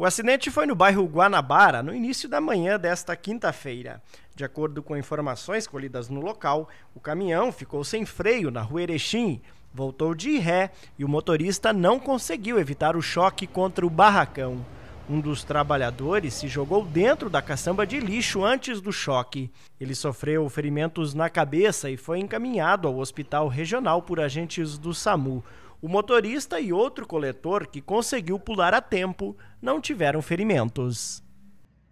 O acidente foi no bairro Guanabara, no início da manhã desta quinta-feira. De acordo com informações colhidas no local, o caminhão ficou sem freio na rua Erechim, voltou de ré e o motorista não conseguiu evitar o choque contra o barracão. Um dos trabalhadores se jogou dentro da caçamba de lixo antes do choque. Ele sofreu ferimentos na cabeça e foi encaminhado ao hospital regional por agentes do SAMU. O motorista e outro coletor que conseguiu pular a tempo não tiveram ferimentos.